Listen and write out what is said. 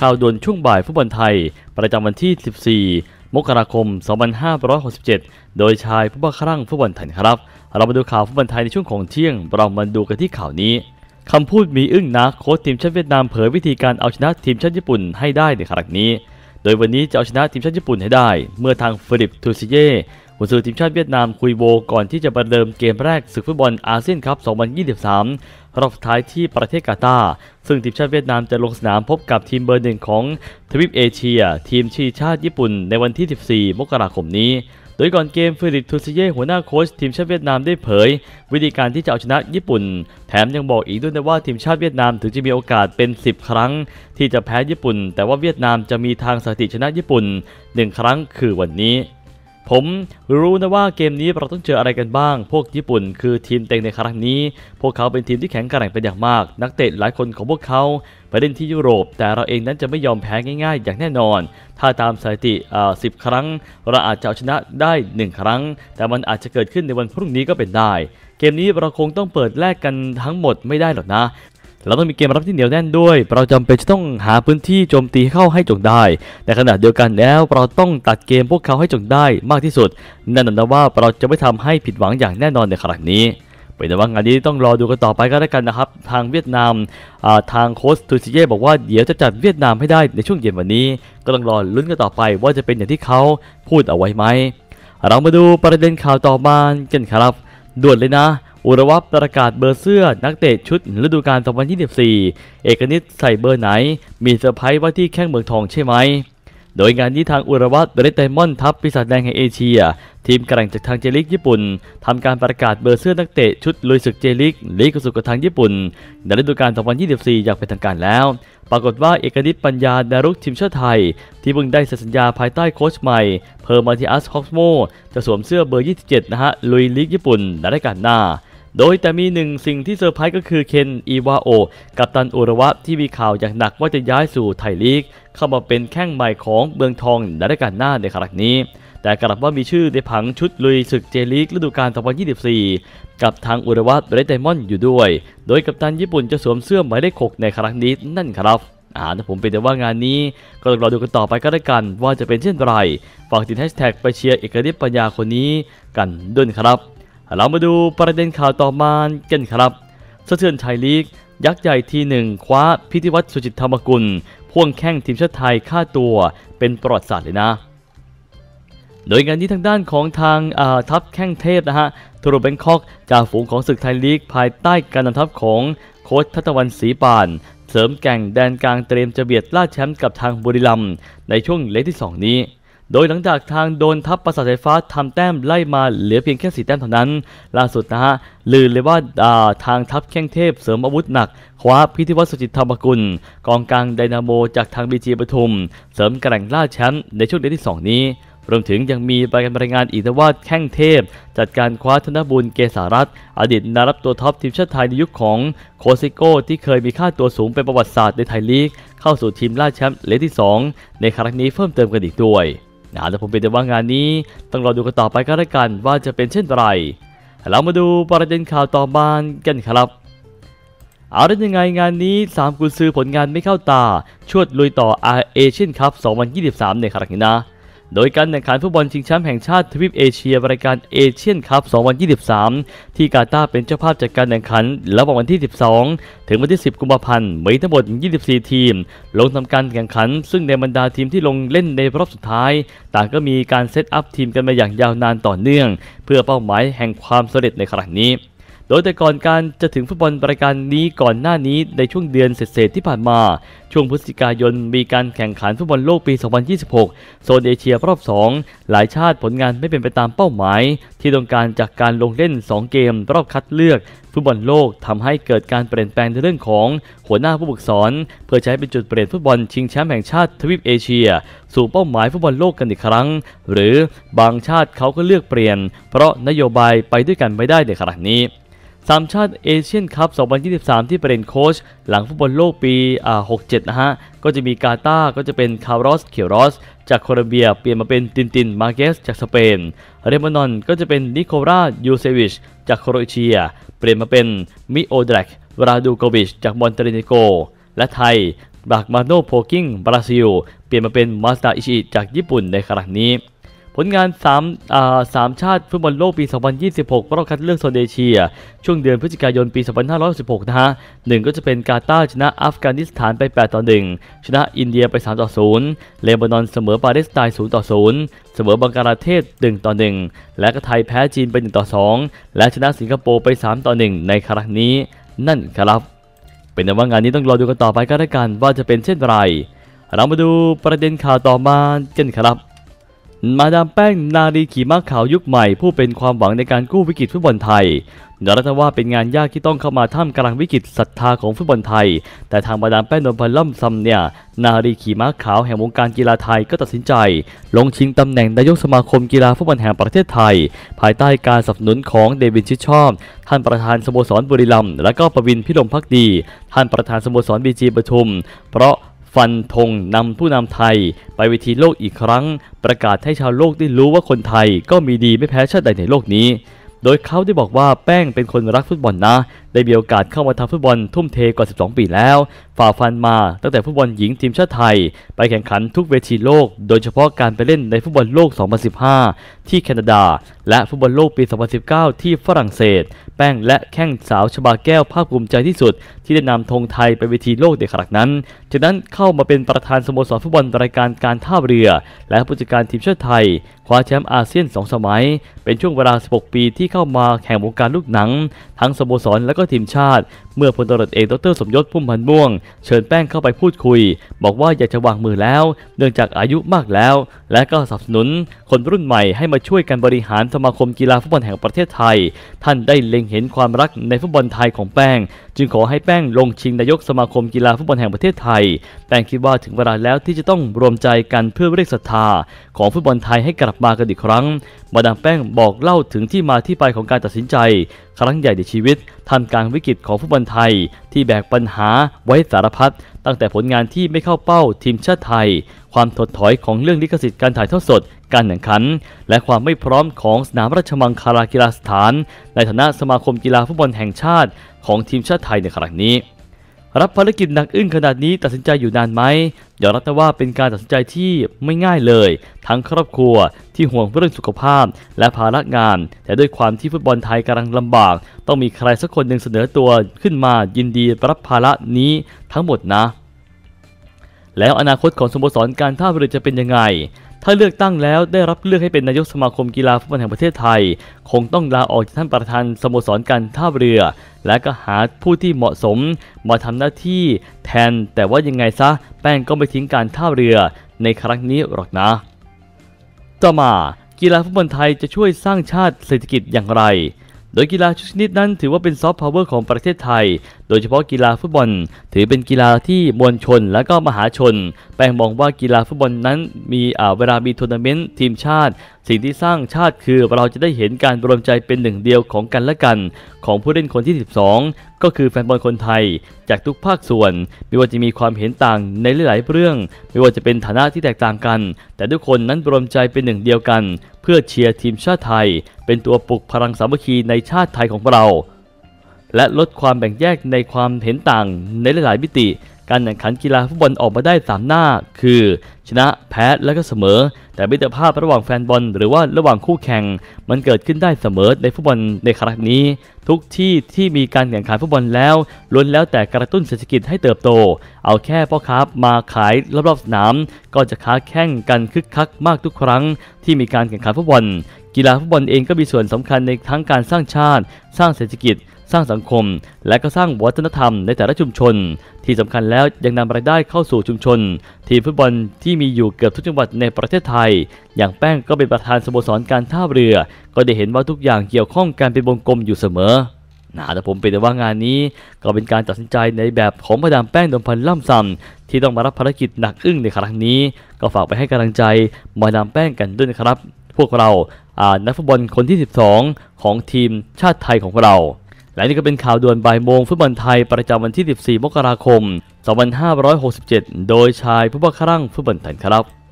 ข่าวด่วนช่วงบ่ายฟุตบอลไทยประจำวันที่ 14 มกราคม 2567 โดยชายผู้บังคั่งฟุตบอลไทยครับ เรามาดูข่าวฟุตบอลไทยในช่วงของเที่ยง เรามาดูกันที่ข่าวนี้คำพูดมีอึ้งนะโค้ชทีมชาติเวียดนามเผยวิธีการเอาชนะทีมชาติญี่ปุ่นให้ได้ในครั้งนี้ โดยวันนี้จะเอาชนะทีมชาติญี่ปุ่นให้ได้ เมื่อทางฟิลิปทูซิเย่หัวสื่อทีมชาติเวียดนามคุยโวก่อนที่จะประเดิมเกมแรกศึกฟุตบอลอาเซียนคัพ2023รอบสุดท้ายที่ประเทศกาตาร์ซึ่งทีมชาติเวียดนามจะลงสนามพบกับทีมเบอร์หนึ่งของทวีปเอเชีย ทีมชีชาติญี่ปุ่นในวันที่ 14 มกราคมนี้ โดยก่อนเกมฟิลิปทูซิเย่หัวหน้าโค้ชทีมชาติเวียดนามได้เผย วิธีการที่จะเอาชนะญี่ปุ่น แถมยังบอกอีกด้วยนะว่าทีมชาติเวียดนามถึงจะมีโอกาสเป็น 10 ครั้ง ที่จะแพ้ญี่ปุ่น แต่ว่าเวียดนามจะมีทางสถิติชนะญี่ปุ่น 1 ครั้งคือวันนี้ผมรู้นะว่าเกมนี้เราต้องเจออะไรกันบ้าง พวกญี่ปุ่น คือทีมเต็งในครั้งนี้ พวกเขาเป็นทีมที่แข็งแกร่งเป็นอย่างมาก นักเตะหลายคนของพวกเขาไปเล่นที่ยุโรป แต่เราเองนั้นจะไม่ยอมแพ้ง่ายๆ อย่างแน่นอน ถ้าตามสถิติสิบครั้ง เราอาจจะเอาชนะได้ 1 ครั้ง แต่มันอาจจะเกิดขึ้นในวันพรุ่งนี้ก็เป็นได้ เกมนี้เราคงต้องเปิดแลกกันทั้งหมดไม่ได้หรอกนะเราต้องมีเกมรับที่เหนียวแน่นด้วย เราจำเป็นจะต้องหาพื้นที่โจมตีเข้าให้จงได้ ในขณะเดียวกันแล้วเราต้องตัดเกมพวกเขาให้จงได้มากที่สุดนั่นหมายว่าเราจะไม่ทำให้ผิดหวังอย่างแน่นอนในครั้งนี้เป็นแต่ว่างานนี้ต้องรอดูกันต่อไปก็แล้วกันนะครับ ทางเวียดนามทางโค้ชทูซิเย่บอกว่า เดี๋ยวจะจัดเวียดนามให้ได้ในช่วงเย็นวันนี้ ก็ต้องรอลุ้นกันต่อไปว่าจะเป็นอย่างที่เขาพูดเอาไว้ไหมเรามาดูประเด็นข่าวต่อมากันครับด่วนเลยนะอุรวัตประกาศเบอร์เสื้อนักเตะชุด ฤดูกาล2024 เอกนิตใส่เบอร์ไหน มีเซอร์ไพรส์ว่าที่แข้งเมืองทองใช่ไหม โดยงานที่ทางอุรวัตเรดไดมอนทัพปีศาจแดงแห่งเอเชีย ทีมแกร่งจากทางเจลิกญี่ปุ่นทำการประกาศเบอร์เสื้อนักเตะชุด ลุยศึกเจลิกลีกสุกทางญี่ปุ่นในฤดูกาล2024อย่างเป็นทางการแล้ว ปรากฏว่าเอกนิตปัญญาดารุกทีมชาติไทย ที่เพิ่งได้สัญญาภายใต้โค้ชใหม่เพอร์มาติอัสฮอกโม จะสวมเสื้อเบอร์ 27 นะฮะลุยลีกญี่ปุ่นในฤดูกาลหน้าโดยแต่มีหนึ่งสิ่งที่เซอร์ไพรส์ก็คือเคนอีวาโอกับตันอุระวะที่มีข่าวอย่างหนักว่าจะย้ายสู่ไทยลีก เข้ามาเป็นแข้งใหม่ของเมืองทองในฤดูกาลหน้าในครั้งนี้ แต่กลับว่ามีชื่อในผังชุดลุยศึกเจลีกฤดูกาล2024 กับทางอุระวะเรดไดมอนด์อยู่ด้วย โดยกับตันญี่ปุ่นจะสวมเสื้อหมายเลขหกในครั้งนี้นั่นครับอ่านผมเป็นแต่ว่างานนี้ ก็ต้องรอดูกันต่อไปก็แล้วกันว่าจะเป็นเช่นไรฝากติดแฮชแท็กไปเชียร์เอกฤทธิ์ปัญญาคนนี้กันด้วยครับเรามาดูประเด็นข่าวต่อมากันครับสะเทือนไทยลีกยักษ์ใหญ่ทีหนึ่งคว้าพิธิวัตรสุจิตธรรมกุล พ่วงแข้งทีมชาติไทย ค่าตัวเป็นประวัติศาสตร์เลยนะ โดยงานนี้ทางด้านของทางทัพแข้งเทพนะฮะ ทรูเบงคอกจากฝูงของศึกไทยลีก ภายใต้การนำทัพของโค้ชทัตวันศรีปาน เสริมแก่งแดนกลางเตรียมจะเบียดล่าแชมป์กับทางบุรีรัมย์ในช่วงเลกที่ 2 นี้โดยหลังจากทางโดนทัพประสาทไฟฟ้าทำแต้มไล่มาเหลือเพียงแค่สีแต้มเท่านั้น ล่าสุดนะฮะ ลือเลยว่าทางทัพแข้งเทพ เสริมอาวุธหนัก คว้าพิธิวัรสุจิตธรรมกุล กองกลางไดนาโม จากทางบีจีปทุม เสริมแกร่งล่าแชมป์ในช่วงเดือนที่ 2 นี้ รวมถึงยังมีไปการรายงานอีกว่าแข้งเทพจัดการคว้าธนบุญเกษารัตอดีตนารับตัวท็อปทีมชาติไทยในยุคขของโคซิโก้ที่เคยมีค่าตัวสูงเป็นประวัติศาสตร์ในไทยลีก เข้าสู่ทีมล่าแชมป์เลที่ 2 ในครั้งนี้เพิ่มเติมกันอีกด้วยนะแต่ผมเป็นแต่ว่างานนี้ต้องรอดูกันต่อไปก็แล้วกันว่าจะเป็นเช่นไร เรามาดูประเด็นข่าวต่อมากันครับเอาได้ยังไงงานนี้ 3กุญซือผลงานไม่เข้าตาชวดลุยต่ออาเอเชียนคัพ2023ในครั้งนี้นะโดยการแข่งขันฟุตบอลชิงแชมป์แห่งชาติทวีปเอเชียรายการเอเชียนคัพ2023 ที่กาตาร์เป็นเจ้าภาพจัดการแข่งขัน ระหว่างวันที่ 12 ถึงวันที่ 10 กุมภาพันธ์มีทั้งหมด24 ทีม ลงทำการแข่งขัน ซึ่งในบรรดาทีมที่ลงเล่นในรอบสุดท้าย ต่างก็มีการเซตอัพทีมกันมาอย่างยาวนานต่อเนื่อง เพื่อเป้าหมายแห่งความสำเร็จในครั้งนี้ โดยแต่ก่อนการจะถึงฟุตบอลรายการนี้ก่อนหน้านี้ในช่วงเดือนเศษที่ผ่านมาช่วงพฤศจิกายนมีการแข่งขันฟุตบอลโลกปี 2026 โซนเอเชียรอบ 2 หลายชาติผลงานไม่เป็นไปตามเป้าหมาย ที่ต้องการจากการลงเล่น 2 เกม รอบคัดเลือกฟุตบอลโลกทำให้เกิดการเปลี่ยนแปลงในเรื่องของหัวหน้าผู้ฝึกสอนเพื่อใช้เป็นจุดเปลี่ยนฟุตบอลชิงแชมป์แห่งชาติทวีปเอเชีย สู่เป้าหมายฟุตบอลโลกกันอีกครั้ง หรือบางชาติเขาก็เลือกเปลี่ยน เพราะนโยบายไปด้วยกันไม่ได้ในครั้งนี้สามชาติเอเชียนคัพ 2023 ที่เป็นโค้ชหลังฟุตบอลโลกปี 67 นะฮะ ก็จะมีกาตา ก็จะเป็นคาร์ลอสเคียรอสจากโคลอมเบียเปลี่ยนมาเป็นตินติน มาเกส จากสเปน เรมานอนก็จะเป็นนิโคลายูเซวิช จากโครเอเชีย เปลี่ยนมาเป็นมิโอดรกวราดูโกวิช จากมอนเตเนโกและไทยบากมาโน โพกิง บราซิล เปลี่ยนมาเป็นมาสตาอิชิ จากญี่ปุ่นในครั้งนี้ผลงาน3าสามชาติฟุตบอลโลกปี 2026รอบคัดเลือกโซนเอเชีย ช่วงเดือนพฤศจิกายนปี 2566 นะฮะ หนึ่งก็จะเป็นกาตาร์ชนะอัฟกานิสถานไป 8 ต่อ 1 ชนะอินเดียไป 3 ต่อ 0 เลบานอนเสมอปาเลสไตน์0 ต่อ 0 เสมอบังกลาเทศ 1 ต่อ 1 และก็ไทยแพ้จีนไป 1 ต่อ 2 และชนะสิงคโปร์ไป 3 ต่อ 1 ในครั้งนี้ นั่นครับ เป็นว่างานนี้ต้องรอดูกันต่อไปก็แล้วกัน ว่าจะเป็นเช่นไร เรามาดูประเด็นข่าวต่อมากันครับมาดามแป้งนาดีขี่ม้าขาวยุคใหม่ ผู้เป็นความหวังในการกู้วิกฤตฟุตบอลไทยยอรัตว่าเป็นงานยากที่ต้องเข้ามาท่ามกลางวิกฤตศรัทธาของฟุตบอลไทย แต่ทางมาดามแป้งนนพลล่ำซำเนี่ยนารีขี่ม้าขาวแห่งวงการกีฬาไทยก็ตัดสินใจ ลงชิงตำแหน่งนายกสมาคมกีฬาฟุตบอลแห่งประเทศไทย ภายใต้การสนับสนุนของเดวินชิดชอบท่านประธานสโมสรบุรีรัมย์และก็ประวินพิรมพักดี ท่านประธานสโมสรบีจีปทุม เพราะฟันธงนำ ผู้นำไทยไปเวทีโลกอีกครั้ง ประกาศให้ชาวโลก ได้ รู้ว่าคนไทยก็มีดีไม่แพ้ชาติใดในโลกนี้ โดยเขา ได้ บอกว่าแป้งเป็นคนรักฟุตบอลนะได้มีโอกาสเข้ามาทำฟุตบอลทุ่มเทกว่า12 ปีแล้วฝ่าฟันมาตั้งแต่ฟุตบอลหญิงทีมชาติไทย ไปแข่งขันทุกเวทีโลก โดยเฉพาะการไปเล่นในฟุตบอลโลก 2015 ที่แคนาดา และฟุตบอลโลกปี 2019 ที่ฝรั่งเศส แป้งและแข้งสาวชบาแก้วภาคภูมิใจที่สุด ที่ได้นำธงไทยไปเวทีโลกในครั้งนั้นจากนั้นเข้ามาเป็นประธานสโมสรฟุตบอลรายการการท่าเรือ และผู้จัดการทีมชาติไทยคว้าแชมป์อาเซียน 2 สมัย เป็นช่วงเวลา16ปีที่เข้ามาแข่งวงการลูกหนัง ทั้งสโมสรและก็็ทีมชาติ เมื่อพลตรเอกดรสมยศพุ่มพันม่วง เชิญแป้งเข้าไปพูดคุย บอกว่าอยากจะวางมือแล้ว เนื่องจากอายุมากแล้วและก็สนับสนุน คนรุ่นใหม่ให้มาช่วยกันบริหารสมาคมกีฬาฟุตบอลแห่งประเทศไทย ท่านได้เล็งเห็นความรักในฟุตบอลไทยของแป้ง จึงขอให้แป้งลงชิงนายกสมาคมกีฬาฟุตบอลแห่งประเทศไทยแป้งคิดว่าถึงเวลาแล้วที่จะต้องรวมใจกันเพื่อเรียกศรัทธา ของฟุตบอลไทยให้กลับมากันอีกครั้ง มาดามแป้งบอกเล่าถึงที่มาที่ไปของการตัดสินใจครั้งใหญ่ในชีวิต ทำการวิกฤตของฟุตบอลไทยที่แบกปัญหาไว้สารพัดตั้งแต่ผลงานที่ไม่เข้าเป้าทีมชาติไทย ความถดถอยของเรื่องลิขสิทธิ์การถ่ายทอดสด การแข่งขัน และความไม่พร้อมของสนามราชมังคลากีฬาสถาน ในฐานะสมาคมกีฬาฟุตบอลแห่งชาติของทีมชาติไทยในครั้งนี้รับภารกิจหนักอึ้งขนาดนี้ตัดสินใจอยู่นานไหม อยอมรับนะว่าเป็นการตัดสินใจที่ไม่ง่ายเลย ทั้งครอบครัวที่ห่วงเรื่องสุขภาพและภาระงาน แต่ด้วยความที่ฟุตบอลไทยกำลังลำบาก ต้องมีใครสักคนหนึ่งเสนอตัวขึ้นมายินดีรับภาระนี้ทั้งหมดนะ แล้วอนาคตของสโมสรการท่าเรือจะเป็นยังไงถ้าเลือกตั้งแล้วได้รับเลือกให้เป็นนายกสมาคมกีฬาฟุตบอลแห่งประเทศไทย คงต้องลาออกจากท่านประธานสโมสรการท่าเรือ และก็หาผู้ที่เหมาะสมมาทำหน้าที่แทนแต่ว่ายังไงซะแป้งก็ไม่ทิ้งการท่าเรือในครั้งนี้หรอกนะ ต่อมา กีฬาฟุตบอลไทยจะช่วยสร้างชาติเศรษฐกิจอย่างไร โดยกีฬาชนิดนั้นถือว่าเป็นซอฟต์พาวเวอร์ของประเทศไทยโดยเฉพาะกีฬาฟุตบอลถือเป็นกีฬาที่มวลชนและก็มหาชน แปลงมองว่ากีฬาฟุตบอลนั้นมีเวลามีทัวร์นาเมนต์ทีมชาติสิ่งที่สร้างชาติคือเราจะได้เห็นการรวมใจเป็นหนึ่งเดียวของกันและกันของผู้เล่นคนที่ 12 ก็คือแฟนบอลคนไทยจากทุกภาคส่วน ไม่ว่าจะมีความเห็นต่างในหลายๆเรื่อง ไม่ว่าจะเป็นฐานะที่แตกต่างกัน แต่ทุกคนนั้นรวมใจเป็นหนึ่งเดียวกันเพื่อเชียร์ทีมชาติไทย เป็นตัวปลุกพลังสามัคคีในชาติไทยของเราและลดความแบ่งแยกในความเห็นต่างในหลาย ๆ มิติ การแข่งขันกีฬาฟุตบอลออกมาได้ 3 หน้า คือชนะ แพ้ และก็เสมอ แต่มิตรภาพระหว่างแฟนบอลหรือว่าระหว่างคู่แข่ง มันเกิดขึ้นได้เสมอในฟุตบอลในครั้งนี้ ทุกที่ที่มีการแข่งขันฟุตบอลแล้วล้วนแล้วแต่กระตุ้นเศรษฐกิจให้เติบโต เอาแค่พ่อค้ามาขายรอบ ๆ สนามก็จะค้าแข่งกันคึกคักมากทุกครั้งที่มีการแข่งขันฟุตบอลกีฬาฟุตบอลเองก็มีส่วนสำคัญในทั้งการสร้างชาติ สร้างเศรษฐกิจสร้างสังคมและก็สร้างวัฒนธรรมในแต่ละชุมชน ที่สำคัญแล้วยังนำรายได้เข้าสู่ชุมชน ทีมฟุตบอลที่มีอยู่เกือบทุกจังหวัดในประเทศไทย อย่างแป้งก็เป็นประธานสโมสรการท่าเรือ ก็ได้เห็นว่าทุกอย่างเกี่ยวข้องกันเป็นวงกลมอยู่เสมอนะแต่ผมเป็นแต่ว่างานนี้ ก็เป็นการตัดสินใจในแบบของระดามแป้งดมพันล่ำซำที่ต้องมารับภารกิจหนักอึ้งในครั้งนี้ก็ฝากไปให้กำลังใจมาดามแป้งกันด้วยนะครับ พวกเรานักฟุตบอลคนที่ 12 ของทีมชาติไทยของเราและนี่ก็เป็นข่าวด่วนบ่ายโมงฟุตบอลไทยประจำวันที่ 14 มกราคม 2567 โดยชายผู้บังคับรางฟุตบอลไทยครับ